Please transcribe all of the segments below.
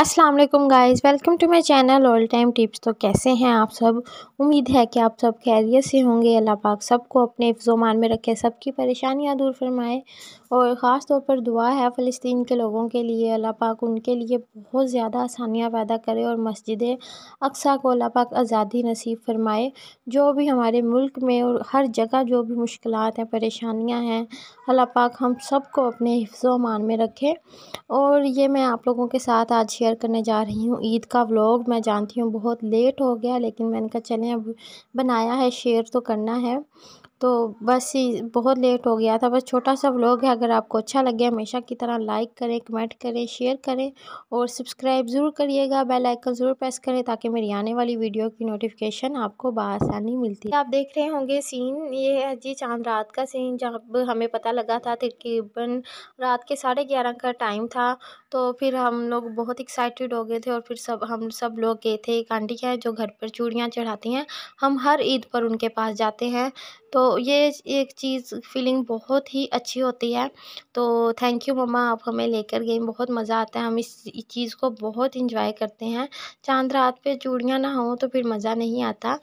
अस्सलाम वालेकुम guys welcome to my channel all time tips तो कैसे हैं आप सब उम्मीद है कि आप सब खैरियत से होंगे अल्लाह पाक सबको अपने मान में रखे सबकी परेशानियां दूर फरमाए और ख़ास तौर पर दुआ है फ़लस्तीन के लोगों के लिए अल्लाह पाक उनके लिए बहुत ज़्यादा आसानियाँ पैदा करे और मस्जिद अक्सा को अल्लाह पाक आज़ादी नसीब फ़रमाए जो भी हमारे मुल्क में और हर जगह जो भी मुश्किल हैं परेशानियाँ हैं अल्लाह पाक हम सबको अपने हिफ्ज़ मान में रखें और ये मैं आप लोगों के साथ आज शेयर करने जा रही हूँ ईद का व्लॉग मैं जानती हूँ बहुत लेट हो गया लेकिन मैंने कहा चलें अब बनाया है शेयर तो करना है तो बस बहुत लेट हो गया था बस छोटा सा व्लॉग है अगर आपको अच्छा लग गया हमेशा की तरह लाइक करें कमेंट करें शेयर करें और सब्सक्राइब ज़रूर करिएगा बेल आइकन ज़रूर प्रेस करें ताकि मेरी आने वाली वीडियो की नोटिफिकेशन आपको बसानी मिलती है आप देख रहे होंगे सीन ये है जी चांद रात का सीन जहाँ हमें पता लगा था तकरीबन रात के साढ़े ग्यारह का टाइम था तो फिर हम लोग बहुत एक्साइटेड हो गए थे और फिर सब हम सब लोग गए थे एक आंटी के जो घर पर चूड़ियाँ चढ़ाती हैं हम हर ईद पर उनके पास जाते हैं तो ये एक चीज़ फीलिंग बहुत ही अच्छी होती है तो थैंक यू मम्मा आप हमें लेकर गई बहुत मज़ा आता है हम इस चीज़ को बहुत इंजॉय करते हैं चांद रात पे चूड़ियाँ ना हों तो फिर मज़ा नहीं आता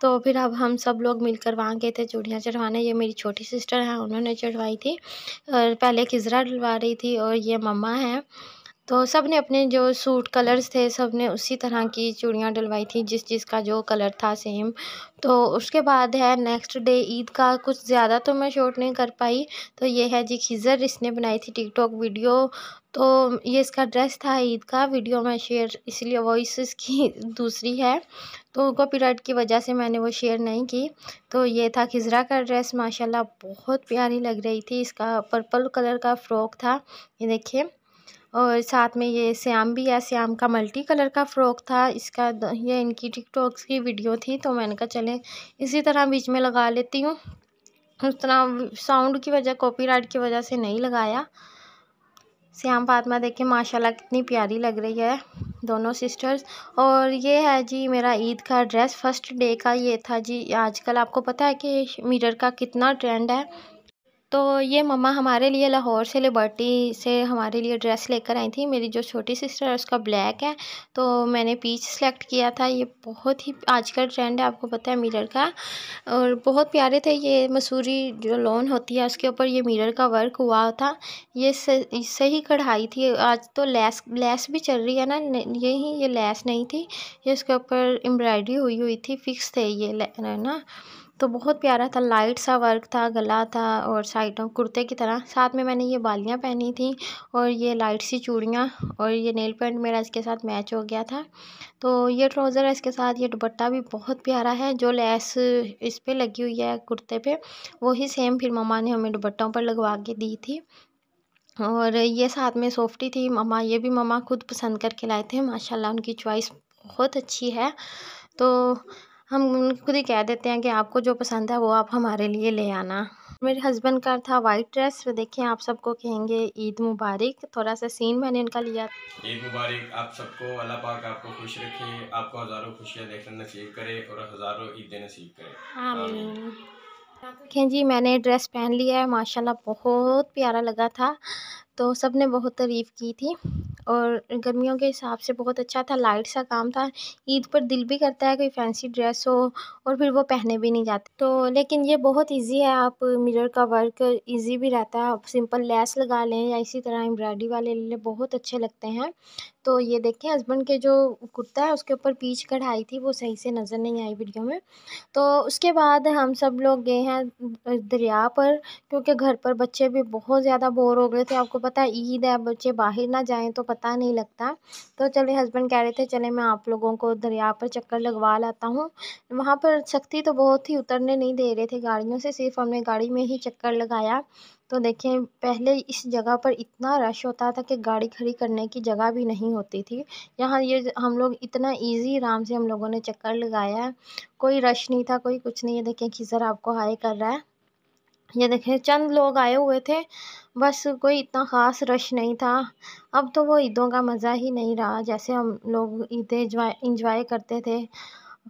तो फिर अब हम सब लोग मिलकर वहाँ गए थे चूड़ियाँ चढ़वाने ये मेरी छोटी सिस्टर हैं उन्होंने चढ़वाई थी और पहले खिजरा डलवा रही थी और ये मम्मा हैं तो सब ने अपने जो सूट कलर्स थे सब ने उसी तरह की चूड़ियाँ डलवाई थी जिस चीज़ का जो कलर था सेम तो उसके बाद है नेक्स्ट डे ईद का कुछ ज़्यादा तो मैं शॉर्ट नहीं कर पाई तो ये है जी खिजर इसने बनाई थी टिकटॉक वीडियो तो ये इसका ड्रेस था ईद का वीडियो मैं शेयर इसलिए वॉइस इसकी दूसरी है तो कॉपीराइट की वजह से मैंने वो शेयर नहीं की तो ये था खिजरा का ड्रेस माशाल्लाह बहुत प्यारी लग रही थी इसका पर्पल कलर का फ़्रॉक था ये देखिए और साथ में ये श्याम भी है श्याम का मल्टी कलर का फ़्रॉक था इसका ये इनकी टिकटॉक्स की वीडियो थी तो मैंने कहा चलें इसी तरह बीच में लगा लेती हूँ उस तरह साउंड की वजह कॉपीराइट की वजह से नहीं लगाया श्याम फातमा देखें माशाल्लाह कितनी प्यारी लग रही है दोनों सिस्टर्स और ये है जी मेरा ईद का ड्रेस फर्स्ट डे का ये था जी आजकल आपको पता है कि मिरर का कितना ट्रेंड है तो ये मम्मा हमारे लिए लाहौर से लिबर्टी से हमारे लिए ड्रेस लेकर आई थी मेरी जो छोटी सिस्टर है उसका ब्लैक है तो मैंने पीच सेलेक्ट किया था ये बहुत ही आज का ट्रेंड है आपको पता है मिरर का और बहुत प्यारे थे ये मसूरी जो लोन होती है उसके ऊपर ये मिरर का वर्क हुआ था ये सही कढ़ाई थी आज तो लैस लैस भी चल रही है ना यही ये लैस नहीं थी ये उसके ऊपर एम्ब्रॉयडरी हुई हुई थी फिक्स थे ये ना तो बहुत प्यारा था लाइट सा वर्क था गला था और साइडों कुर्ते की तरह साथ में मैंने ये बालियाँ पहनी थी और ये लाइट सी चूड़ियाँ और ये नेल पेंट मेरा इसके साथ मैच हो गया था तो ये ट्राउज़र है इसके साथ ये दुपट्टा भी बहुत प्यारा है जो लेस इस पर लगी हुई है कुर्ते पे वही सेम फिर ममा ने हमें दुपट्टों पर लगवा के दी थी और ये साथ में सॉफ्टी थी ममा ये भी ममा खुद पसंद करके लाए थे माशाल्लाह उनकी चॉइस बहुत अच्छी है तो हम खुद ही कह देते हैं कि आपको जो पसंद है वो आप हमारे लिए ले आना मेरे हस्बैंड का था वाइट ड्रेस देखिए आप सबको कहेंगे ईद मुबारक थोड़ा सा सीन मैंने इनका लिया ईद मुबारक आप सबको अल्लाह पाक आपको खुश रखे आपको हज़ारों खुशियाँ देखना नसीब करे और हज़ारों ईदें नसीब करे आमीन देखें जी मैंने ड्रेस पहन लिया है माशाल्लाह बहुत प्यारा लगा था तो सब ने बहुत तारीफ़ की थी और गर्मियों के हिसाब से बहुत अच्छा था लाइट सा काम था ईद पर दिल भी करता है कोई फैंसी ड्रेस हो और फिर वो पहने भी नहीं जाते तो लेकिन ये बहुत इजी है आप मिरर का वर्क इजी भी रहता है आप सिंपल लेस लगा लें या इसी तरह एम्ब्रॉयडरी वाले ले लें बहुत अच्छे लगते हैं तो ये देखें हस्बैंड के जो कुर्ता है उसके ऊपर पीच कढ़ाई थी वो सही से नज़र नहीं आई वीडियो में तो उसके बाद हम सब लोग गए हैं दरिया पर क्योंकि घर पर बच्चे भी बहुत ज़्यादा बोर हो गए थे आपको पता है ईद है बच्चे बाहर ना जाएं तो पता नहीं लगता तो चले हस्बैंड कह रहे थे चले मैं आप लोगों को दरिया पर चक्कर लगवा लाता हूँ वहाँ पर सख्ती तो बहुत ही उतरने नहीं दे रहे थे गाड़ियों से सिर्फ हमने गाड़ी में ही चक्कर लगाया तो देखें पहले इस जगह पर इतना रश होता था कि गाड़ी खड़ी करने की जगह भी नहीं होती थी यहाँ ये हम लोग इतना इजी आराम से हम लोगों ने चक्कर लगाया कोई रश नहीं था कोई कुछ नहीं है देखें खिजर आपको हाई कर रहा है ये देखे चंद लोग आए हुए थे बस कोई इतना ख़ास रश नहीं था अब तो वो ईदों का मज़ा ही नहीं रहा जैसे हम लोग ईदें इंजॉय करते थे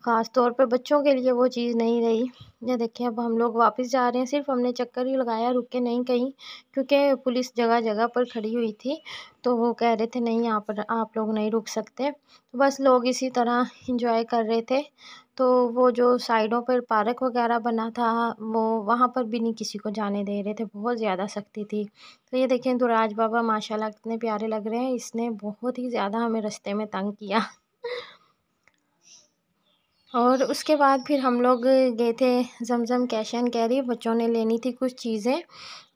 ख़ास तौर पर बच्चों के लिए वो चीज़ नहीं रही ये देखिए अब हम लोग वापस जा रहे हैं सिर्फ हमने चक्कर ही लगाया रुके नहीं कहीं क्योंकि पुलिस जगह जगह पर खड़ी हुई थी तो वो कह रहे थे नहीं यहाँ पर आप लोग नहीं रुक सकते तो बस लोग इसी तरह इंजॉय कर रहे थे तो वो जो साइडों पर पार्क वगैरह बना था वो वहाँ पर भी नहीं किसी को जाने दे रहे थे बहुत ज़्यादा सख्ती थी तो ये देखें दुराज बाबा माशाल्लाह कितने प्यारे लग रहे हैं इसने बहुत ही ज़्यादा हमें रास्ते में तंग किया और उसके बाद फिर हम लोग गए थे जमजम कैश एंड कैरी बच्चों ने लेनी थी कुछ चीज़ें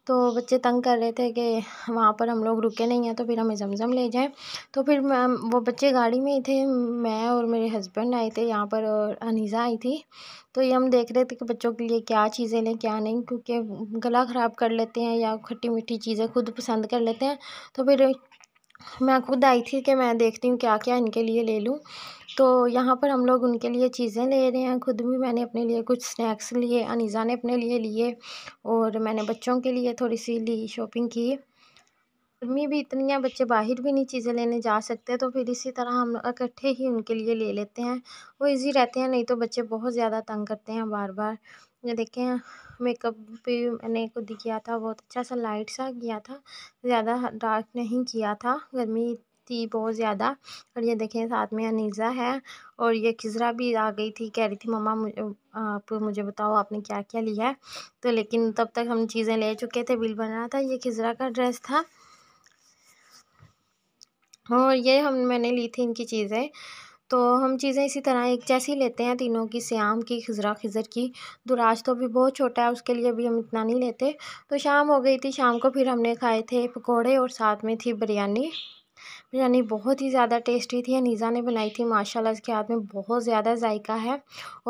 तो बच्चे तंग कर रहे थे कि वहाँ पर हम लोग रुके नहीं हैं तो फिर हमें ज़मज़म ले जाएँ तो फिर मैम वो बच्चे गाड़ी में ही थे मैं और मेरे हस्बैंड आए थे यहाँ पर और अनीज़ा आई थी तो ये हम देख रहे थे कि बच्चों के लिए क्या चीज़ें लें क्या नहीं क्योंकि गला ख़राब कर लेते हैं या खट्टी मीठी चीज़ें खुद पसंद कर लेते हैं तो फिर मैं खुद आई थी कि मैं देखती हूँ क्या क्या इनके लिए ले लूँ तो यहाँ पर हम लोग उनके लिए चीज़ें ले रहे हैं ख़ुद भी मैंने अपने लिए कुछ स्नैक्स लिए अनीज़ा ने अपने लिए लिए और मैंने बच्चों के लिए थोड़ी सी ली शॉपिंग की गर्मी भी इतनी है बच्चे बाहर भी नहीं चीज़ें लेने जा सकते तो फिर इसी तरह हम इकट्ठे ही उनके लिए ले लेते हैं वो इजी रहते हैं नहीं तो बच्चे बहुत ज़्यादा तंग करते हैं बार बार ये देखें मेकअप भी मैंने खुद किया था बहुत अच्छा सा लाइट सा किया था ज़्यादा डार्क नहीं किया था गर्मी थी बहुत ज़्यादा और ये देखें साथ में अनीज़ा है और ये खिजरा भी आ गई थी कह रही थी मम्मा मुझे आप मुझे बताओ आपने क्या क्या लिया है तो लेकिन तब तक हम चीज़ें ले चुके थे बिल बन रहा था ये खिजरा का ड्रेस था और ये हम मैंने ली थी इनकी चीज़ें तो हम चीज़ें इसी तरह एक जैसी लेते हैं तीनों की श्याम की खजरा खजर की दुराज तो अभी बहुत छोटा है उसके लिए अभी हम इतना नहीं लेते तो शाम हो गई थी शाम को फिर हमने खाए थे पकोड़े और साथ में थी बिरयानी बिरयानी बहुत ही ज़्यादा टेस्टी थी नीज़ा ने बनाई थी माशाल्लाह इसके हाथ में बहुत ज़्यादा जायका है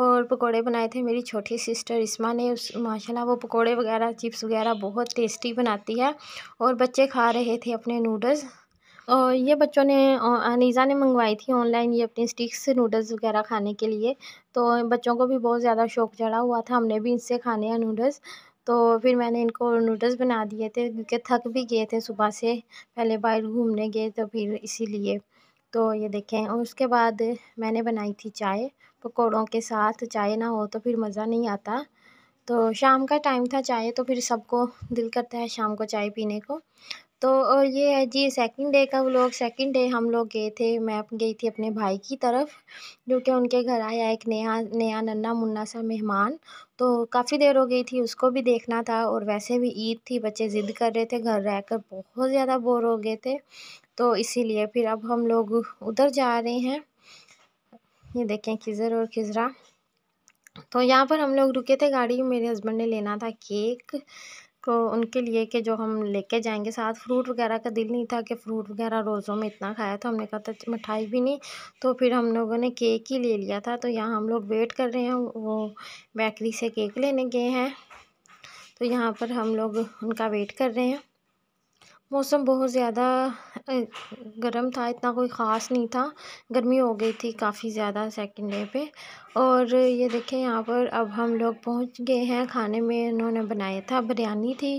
और पकोड़े बनाए थे मेरी छोटी सिस्टर इसमा ने उस माशाल्लाह वो पकोड़े वगैरह चिप्स वगैरह बहुत टेस्टी बनाती है और बच्चे खा रहे थे अपने नूडल्स और ये बच्चों ने अनीज़ा ने मंगवाई थी ऑनलाइन ये अपनी स्टिक्स नूडल्स वगैरह खाने के लिए तो बच्चों को भी बहुत ज़्यादा शौक चढ़ा हुआ था हमने भी इनसे खाने हैं नूडल्स तो फिर मैंने इनको नूडल्स बना दिए थे क्योंकि थक भी गए थे सुबह से पहले बाहर घूमने गए तो फिर इसीलिए तो ये देखें और उसके बाद मैंने बनाई थी चाय पकौड़ों के साथ चाय ना हो तो फिर मज़ा नहीं आता तो शाम का टाइम था चाय तो फिर सबको दिल करता है शाम को चाय पीने को तो और ये है जी सेकंड डे का व्लॉग सेकंड डे हम लोग गए थे मैं गई थी अपने भाई की तरफ जो कि उनके घर आया एक नया नया नन्ना मुन्ना सा मेहमान तो काफ़ी देर हो गई थी उसको भी देखना था और वैसे भी ईद थी बच्चे ज़िद कर रहे थे घर रहकर बहुत ज़्यादा बोर हो गए थे तो इसीलिए फिर अब हम लोग उधर जा रहे हैं ये देखें खिजर और खिजरा तो यहाँ पर हम लोग रुके थे गाड़ी मेरे हस्बैंड ने लेना था केक को उनके लिए कि जो हम लेके जाएंगे साथ फ्रूट वगैरह का दिल नहीं था कि फ्रूट वगैरह रोज़ों में इतना खाया था हमने कहा था मिठाई भी नहीं तो फिर हम लोगों ने केक ही ले लिया था तो यहाँ हम लोग वेट कर रहे हैं वो बेकरी से केक लेने गए हैं तो यहाँ पर हम लोग उनका वेट कर रहे हैं मौसम बहुत ज़्यादा गर्म था इतना कोई ख़ास नहीं था गर्मी हो गई थी काफ़ी ज़्यादा सेकंड डे पे और ये देखें यहाँ पर अब हम लोग पहुँच गए हैं खाने में इन्होंने बनाया था बिरयानी थी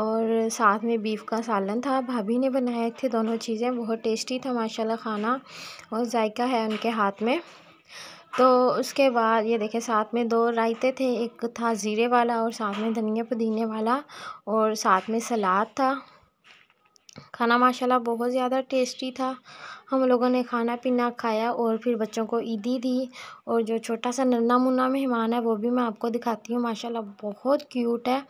और साथ में बीफ का सालन था भाभी ने बनाए थे दोनों चीज़ें बहुत टेस्टी था माशाल्लाह खाना और जायका है उनके हाथ में तो उसके बाद ये देखें साथ में दो रायते थे एक था ज़ीरे वाला और साथ में धनिया पुदीने वाला और साथ में सलाद था खाना माशाल्लाह बहुत ज़्यादा टेस्टी था हम लोगों ने खाना पीना खाया और फिर बच्चों को ईदी दी और जो छोटा सा नन्ना मुन्ना मेहमान है वो भी मैं आपको दिखाती हूँ माशाल्लाह बहुत क्यूट है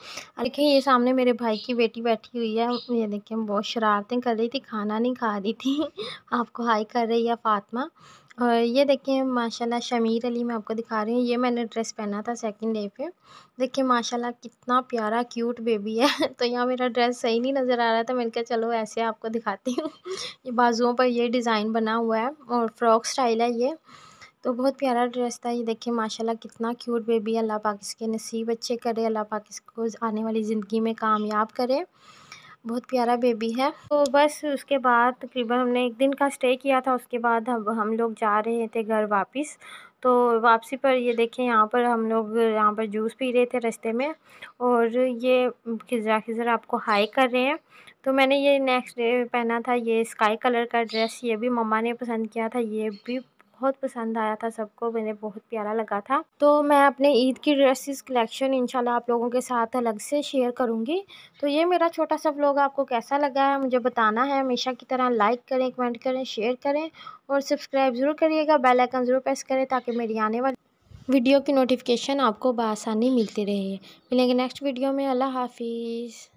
देखिए ये सामने मेरे भाई की बेटी बैठी हुई है ये देखिए बहुत शरारतें कर रही थी खाना नहीं खा रही थी आपको हाई कर रही है फातिमा और ये देखिए माशाल्लाह शमीर अली मैं आपको दिखा रही हूँ ये मैंने ड्रेस पहना था सेकंड डे पे देखिए माशाल्लाह कितना प्यारा क्यूट बेबी है तो यहाँ मेरा ड्रेस सही नहीं नज़र आ रहा था मैंने कहा चलो ऐसे आपको दिखाती हूँ ये बाजुओं पर ये डिज़ाइन बना हुआ है और फ्रॉक स्टाइल है ये तो बहुत प्यारा ड्रेस था ये देखिए माशाल्लाह कितना क्यूट बेबी है अल्लाह पाक इसके नसीब अच्छे करे अल्लाह पाक इसको आने वाली ज़िंदगी में कामयाब करे बहुत प्यारा बेबी है तो बस उसके बाद तकरीबन हमने एक दिन का स्टे किया था उसके बाद अब हम लोग जा रहे थे घर वापस तो वापसी पर ये देखें यहाँ पर हम लोग यहाँ पर जूस पी रहे थे रास्ते में और ये खिजरा खिजरा आपको हाई कर रहे हैं तो मैंने ये नेक्स्ट डे पहना था ये स्काई कलर का ड्रेस ये भी मम्मा ने पसंद किया था ये भी बहुत पसंद आया था सबको मैंने बहुत प्यारा लगा था तो मैं अपने ईद की ड्रेसेस कलेक्शन इंशाल्लाह आप लोगों के साथ अलग से शेयर करूँगी तो ये मेरा छोटा सा व्लॉग आपको कैसा लगा है मुझे बताना है हमेशा की तरह लाइक करें कमेंट करें शेयर करें और सब्सक्राइब ज़रूर करिएगा बेल आइकन ज़रूर प्रेस करें ताकि मेरी आने वाली वीडियो की नोटिफिकेशन आपको बसानी मिलती रहे मिलेंगे नेक्स्ट वीडियो में अल्लाह हाफिज़